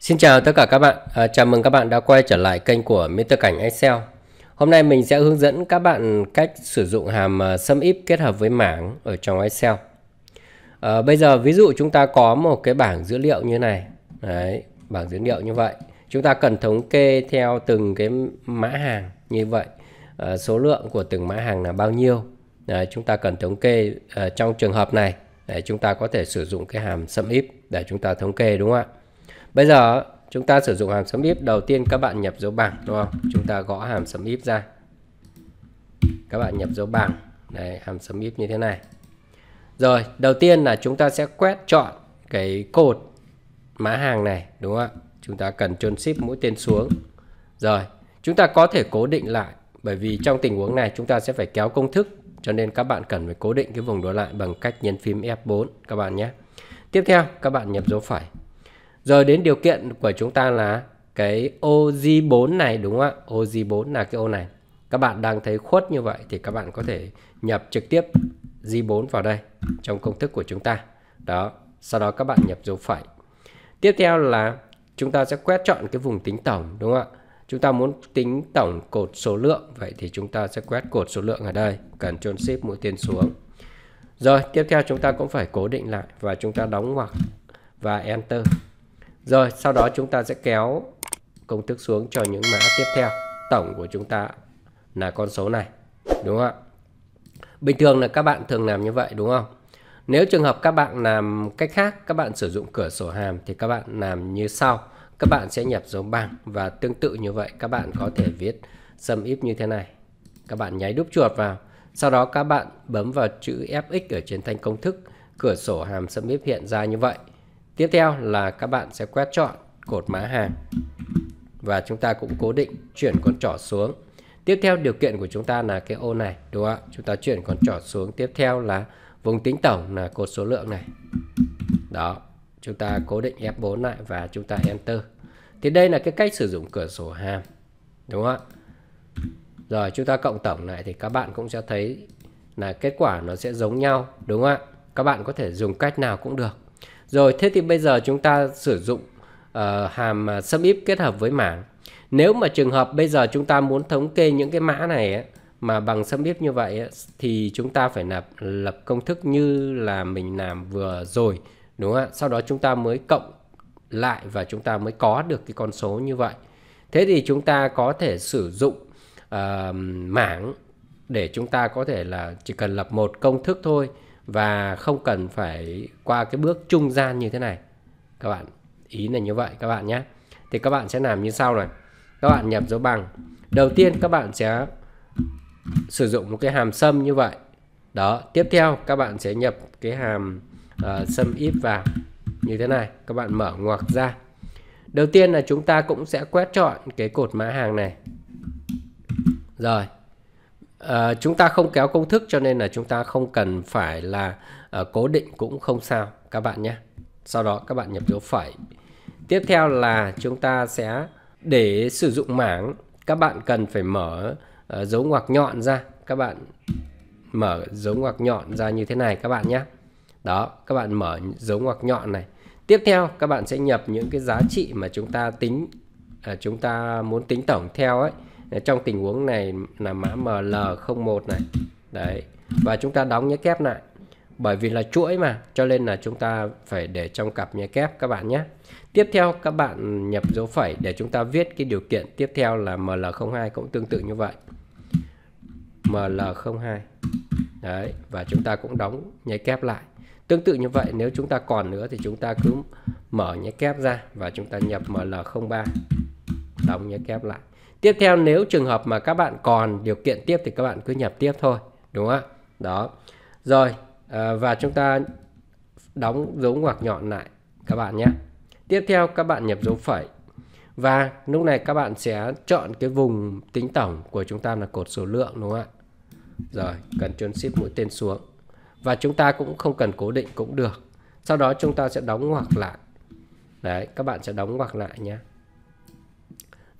Xin chào tất cả các bạn, à, chào mừng các bạn đã quay trở lại kênh của Mr. Cảnh Excel Hôm nay mình sẽ hướng dẫn các bạn cách sử dụng hàm à, sum if kết hợp với mảng ở trong Excel à, Bây giờ ví dụ chúng ta có một cái bảng dữ liệu như này Đấy, bảng dữ liệu như vậy Chúng ta cần thống kê theo từng cái mã hàng như vậy à, Số lượng của từng mã hàng là bao nhiêu Đấy, Chúng ta cần thống kê à, trong trường hợp này để chúng ta có thể sử dụng cái hàm sum if để chúng ta thống kê đúng không ạ Bây giờ chúng ta sử dụng hàm sum if đầu tiên các bạn nhập dấu bảng đúng không? Chúng ta gõ hàm sum if ra. Các bạn nhập dấu bảng. Đấy, hàm sum if như thế này. Rồi, đầu tiên là chúng ta sẽ quét chọn cái cột mã hàng này đúng không ạ? Chúng ta cần chôn ship mũi tên xuống. Rồi, chúng ta có thể cố định lại bởi vì trong tình huống này chúng ta sẽ phải kéo công thức cho nên các bạn cần phải cố định cái vùng đó lại bằng cách nhấn phím F4 các bạn nhé. Tiếp theo các bạn nhập dấu phẩy rồi đến điều kiện của chúng ta là cái ô OG4 này đúng không ạ? ô OG4 là cái ô này. Các bạn đang thấy khuất như vậy thì các bạn có thể nhập trực tiếp G4 vào đây trong công thức của chúng ta. Đó, sau đó các bạn nhập dấu phẩy. Tiếp theo là chúng ta sẽ quét chọn cái vùng tính tổng đúng không ạ? Chúng ta muốn tính tổng cột số lượng vậy thì chúng ta sẽ quét cột số lượng ở đây, cần Ctrl ship mũi tên xuống. Rồi, tiếp theo chúng ta cũng phải cố định lại và chúng ta đóng ngoặc và enter. Rồi sau đó chúng ta sẽ kéo công thức xuống cho những mã tiếp theo. Tổng của chúng ta là con số này. Đúng không ạ? Bình thường là các bạn thường làm như vậy đúng không? Nếu trường hợp các bạn làm cách khác, các bạn sử dụng cửa sổ hàm thì các bạn làm như sau. Các bạn sẽ nhập dấu bằng và tương tự như vậy các bạn có thể viết sum if như thế này. Các bạn nháy đúp chuột vào. Sau đó các bạn bấm vào chữ fx ở trên thanh công thức. Cửa sổ hàm sum if hiện ra như vậy. Tiếp theo là các bạn sẽ quét chọn cột mã hàng và chúng ta cũng cố định chuyển con trỏ xuống. Tiếp theo điều kiện của chúng ta là cái ô này đúng không ạ? Chúng ta chuyển con trỏ xuống. Tiếp theo là vùng tính tổng là cột số lượng này. Đó, chúng ta cố định F4 lại và chúng ta enter. Thì đây là cái cách sử dụng cửa sổ hàm. Đúng không ạ? Rồi chúng ta cộng tổng lại thì các bạn cũng sẽ thấy là kết quả nó sẽ giống nhau đúng không ạ? Các bạn có thể dùng cách nào cũng được. Rồi thế thì bây giờ chúng ta sử dụng uh, hàm à, sum if kết hợp với mảng. Nếu mà trường hợp bây giờ chúng ta muốn thống kê những cái mã này ấy, mà bằng sum if như vậy ấy, thì chúng ta phải lập lập công thức như là mình làm vừa rồi đúng không ạ? Sau đó chúng ta mới cộng lại và chúng ta mới có được cái con số như vậy. Thế thì chúng ta có thể sử dụng uh, mảng để chúng ta có thể là chỉ cần lập một công thức thôi và không cần phải qua cái bước trung gian như thế này các bạn ý là như vậy các bạn nhé thì các bạn sẽ làm như sau này các bạn nhập dấu bằng đầu tiên các bạn sẽ sử dụng một cái hàm sum như vậy đó tiếp theo các bạn sẽ nhập cái hàm uh, sum if vào như thế này các bạn mở ngoặc ra đầu tiên là chúng ta cũng sẽ quét chọn cái cột mã hàng này rồi À, chúng ta không kéo công thức cho nên là chúng ta không cần phải là à, cố định cũng không sao các bạn nhé. Sau đó các bạn nhập dấu phẩy. Tiếp theo là chúng ta sẽ để sử dụng mảng các bạn cần phải mở à, dấu ngoặc nhọn ra. Các bạn mở dấu ngoặc nhọn ra như thế này các bạn nhé. Đó, các bạn mở dấu ngoặc nhọn này. Tiếp theo các bạn sẽ nhập những cái giá trị mà chúng ta tính à, chúng ta muốn tính tổng theo ấy trong tình huống này là mã ML01 này đấy và chúng ta đóng nhé kép lại bởi vì là chuỗi mà cho nên là chúng ta phải để trong cặp nhé kép các bạn nhé tiếp theo các bạn nhập dấu phẩy để chúng ta viết cái điều kiện tiếp theo là ML02 cũng tương tự như vậy ML02 đấy và chúng ta cũng đóng nhé kép lại tương tự như vậy nếu chúng ta còn nữa thì chúng ta cứ mở nhé kép ra và chúng ta nhập ML03 đóng nhé kép lại Tiếp theo nếu trường hợp mà các bạn còn điều kiện tiếp thì các bạn cứ nhập tiếp thôi, đúng không ạ? Đó. Rồi, à, và chúng ta đóng dấu ngoặc nhọn lại các bạn nhé. Tiếp theo các bạn nhập dấu phẩy. Và lúc này các bạn sẽ chọn cái vùng tính tổng của chúng ta là cột số lượng đúng không ạ? Rồi, cần Ctrl Shift mũi tên xuống. Và chúng ta cũng không cần cố định cũng được. Sau đó chúng ta sẽ đóng ngoặc lại. Đấy, các bạn sẽ đóng ngoặc lại nhé.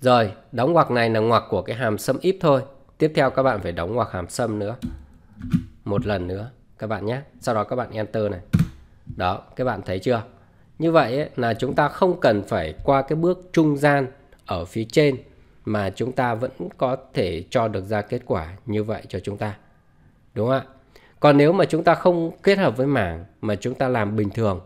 Rồi, đóng ngoặc này là ngoặc của cái hàm sâm íp thôi. Tiếp theo các bạn phải đóng ngoặc hàm sâm nữa. Một lần nữa các bạn nhé. Sau đó các bạn enter này. Đó, các bạn thấy chưa? Như vậy ấy, là chúng ta không cần phải qua cái bước trung gian ở phía trên mà chúng ta vẫn có thể cho được ra kết quả như vậy cho chúng ta. Đúng không ạ? Còn nếu mà chúng ta không kết hợp với mảng mà chúng ta làm bình thường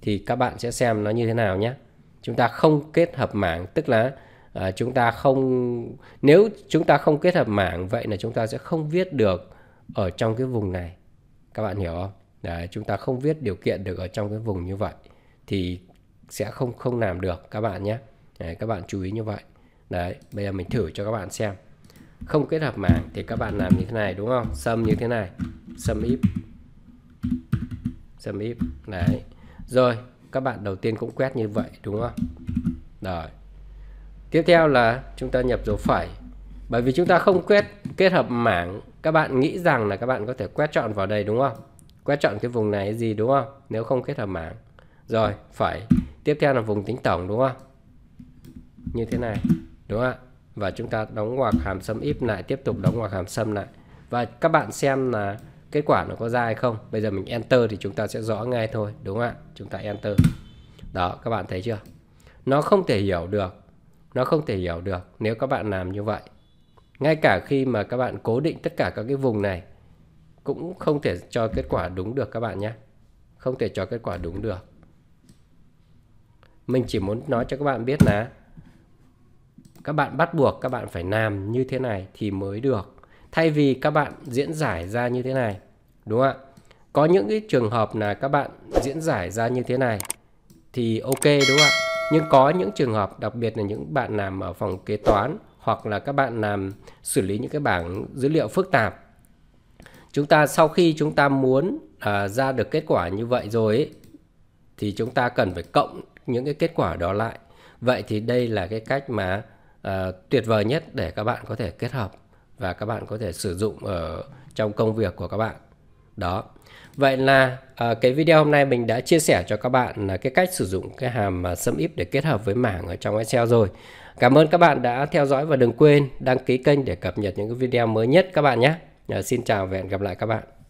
thì các bạn sẽ xem nó như thế nào nhé. Chúng ta không kết hợp mảng tức là à, chúng ta không nếu chúng ta không kết hợp mảng vậy là chúng ta sẽ không viết được ở trong cái vùng này các bạn hiểu không Đấy, chúng ta không viết điều kiện được ở trong cái vùng như vậy thì sẽ không không làm được các bạn nhé Đấy, các bạn chú ý như vậy đấy bây giờ mình thử cho các bạn xem không kết hợp mảng thì các bạn làm như thế này đúng không xâm như thế này xâm if xâm if đấy rồi các bạn đầu tiên cũng quét như vậy đúng không rồi tiếp theo là chúng ta nhập dấu phẩy bởi vì chúng ta không quét kết hợp mảng các bạn nghĩ rằng là các bạn có thể quét chọn vào đây đúng không quét chọn cái vùng này gì đúng không nếu không kết hợp mảng rồi phẩy tiếp theo là vùng tính tổng đúng không như thế này đúng không ạ và chúng ta đóng ngoặc hàm xâm íp lại tiếp tục đóng ngoặc hàm xâm lại và các bạn xem là kết quả nó có ra hay không bây giờ mình enter thì chúng ta sẽ rõ ngay thôi đúng không ạ chúng ta enter đó các bạn thấy chưa nó không thể hiểu được nó không thể hiểu được nếu các bạn làm như vậy. Ngay cả khi mà các bạn cố định tất cả các cái vùng này cũng không thể cho kết quả đúng được các bạn nhé. Không thể cho kết quả đúng được. Mình chỉ muốn nói cho các bạn biết là các bạn bắt buộc các bạn phải làm như thế này thì mới được. Thay vì các bạn diễn giải ra như thế này. Đúng không ạ? Có những cái trường hợp là các bạn diễn giải ra như thế này thì ok đúng không ạ? nhưng có những trường hợp đặc biệt là những bạn làm ở phòng kế toán hoặc là các bạn làm xử lý những cái bảng dữ liệu phức tạp chúng ta sau khi chúng ta muốn uh, ra được kết quả như vậy rồi ấy, thì chúng ta cần phải cộng những cái kết quả đó lại vậy thì đây là cái cách mà uh, tuyệt vời nhất để các bạn có thể kết hợp và các bạn có thể sử dụng ở trong công việc của các bạn đó vậy là à, cái video hôm nay mình đã chia sẻ cho các bạn là cái cách sử dụng cái hàm à, sum if để kết hợp với mảng ở trong Excel rồi cảm ơn các bạn đã theo dõi và đừng quên đăng ký kênh để cập nhật những cái video mới nhất các bạn nhé à, xin chào và hẹn gặp lại các bạn